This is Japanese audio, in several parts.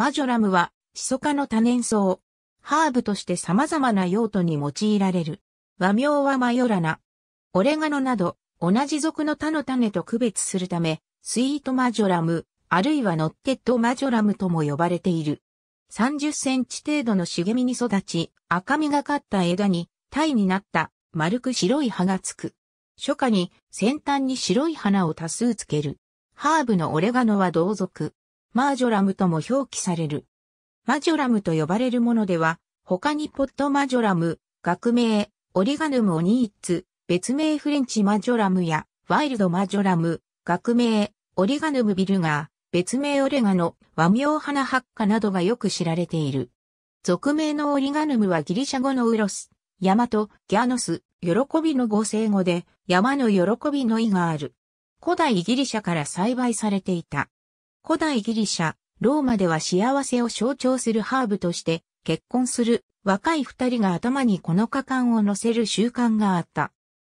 マジョラムは、シソ科の多年草。ハーブとして様々な用途に用いられる。和名はマヨラナ。オレガノなど、同じ属の他の種と区別するため、スイートマジョラム、あるいはノッテッドマジョラムとも呼ばれている。30センチ程度の茂みに育ち、赤みがかった枝に、体になった丸く白い葉がつく。初夏に先端に白い花を多数つける。ハーブのオレガノは同族。マージョラムとも表記される。マジョラムと呼ばれるものでは、他にポットマジョラム、学名、オリガヌムオニーツ、別名フレンチマジョラムや、ワイルドマジョラム、学名、オリガヌムビルガー、別名オレガノ、和名花ハッカなどがよく知られている。俗名のオリガヌムはギリシャ語のウロス、山とギャノス、喜びの語声語で、山の喜びの意がある。古代ギリシャから栽培されていた。古代ギリシャ、ローマでは幸せを象徴するハーブとして結婚する若い二人が頭にこの果敢を乗せる習慣があった。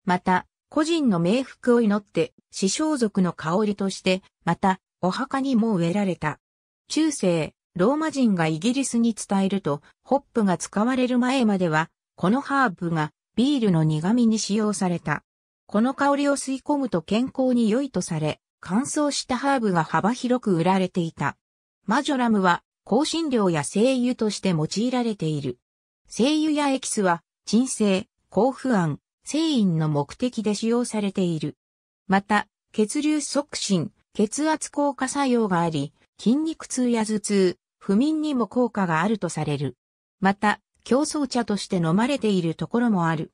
また、個人の冥福を祈って死傷族の香りとして、また、お墓にも植えられた。中世、ローマ人がイギリスに伝えると、ホップが使われる前までは、このハーブがビールの苦味に使用された。この香りを吸い込むと健康に良いとされ、乾燥したハーブが幅広く売られていた。マジョラムは香辛料や精油として用いられている。精油やエキスは鎮静、抗不安、精因の目的で使用されている。また、血流促進、血圧効果作用があり、筋肉痛や頭痛、不眠にも効果があるとされる。また、競争茶として飲まれているところもある。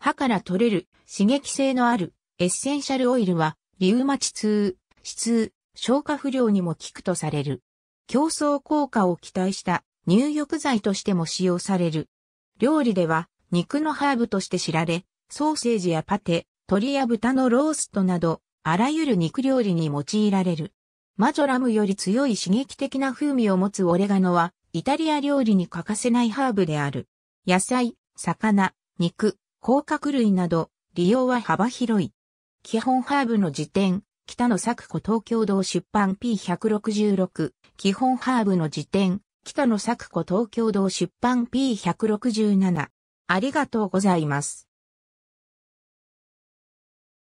歯から取れる刺激性のあるエッセンシャルオイルはリウマチ痛、死痛、消化不良にも効くとされる。競争効果を期待した入浴剤としても使用される。料理では肉のハーブとして知られ、ソーセージやパテ、鶏や豚のローストなど、あらゆる肉料理に用いられる。マジョラムより強い刺激的な風味を持つオレガノは、イタリア料理に欠かせないハーブである。野菜、魚、肉、甲殻類など、利用は幅広い。基本ハーブの辞典、北野作子東京堂出版 P166、基本ハーブの辞典、北野作子東京堂出版 P167。ありがとうございます。